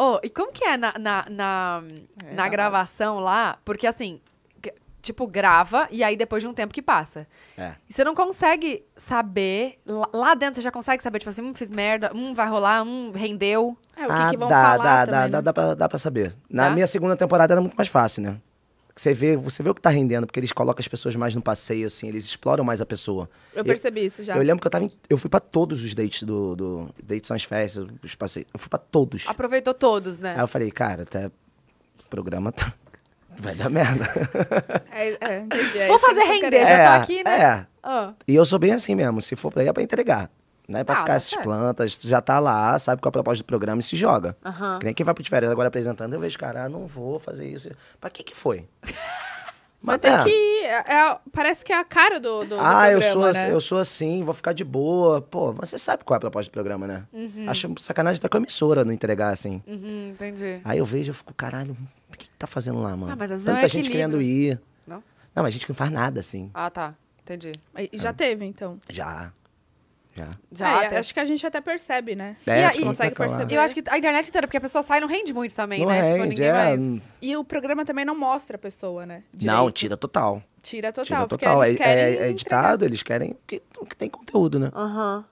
Oh, e como que é na, na, na, é, na gravação lá? Porque assim, tipo, grava e aí depois de um tempo que passa. É. E você não consegue saber. Lá dentro você já consegue saber, tipo assim, um fiz merda, um vai rolar, um rendeu. É, o que, ah, que vão dá, falar dá, também, dá, né? dá, dá, pra, dá pra saber. Na tá? minha segunda temporada era muito mais fácil, né? você vê, você vê o que tá rendendo, porque eles colocam as pessoas mais no passeio, assim, eles exploram mais a pessoa. Eu percebi isso já. Eu lembro que eu tava. Em, eu fui para todos os dates do. do dates são as festas, os passeios. Eu fui para todos. Aproveitou todos, né? Aí eu falei, cara, até. O programa tá. Vai dar merda. É, é, entendi. É, Vou fazer render, já é, tô aqui, né? É. Oh. E eu sou bem assim mesmo. Se for pra ir, é pra entregar né pra ah, ficar essas plantas, tu já tá lá, sabe qual é a proposta do programa e se joga. Uhum. Que nem quem vai pro de férias agora apresentando, eu vejo, cara, ah, não vou fazer isso. Pra que que foi? Mas é. que é, é, parece que é a cara do, do Ah, do programa, eu, sou, né? eu sou assim, vou ficar de boa. Pô, você sabe qual é a proposta do programa, né? Uhum. Acho sacanagem com a emissora não entregar assim. Uhum, entendi. Aí eu vejo, eu fico, caralho, o que, que tá fazendo lá, mano? Ah, mas Tanta é gente querendo ir. Não? Não, mas a gente não faz nada assim. Ah, tá. Entendi. E ah. já teve, então? Já. Já. É, acho que a gente até percebe, né? É, e a, consegue claro. perceber. Eu acho que a internet inteira, porque a pessoa sai não rende muito também, não né? Tipo, rende, tipo, ninguém é. mais. E o programa também não mostra a pessoa, né? Direito. Não, tira total. Tira total. Tira total. É, eles é, é editado, entregar. eles querem que, que tem conteúdo, né? Aham. Uhum.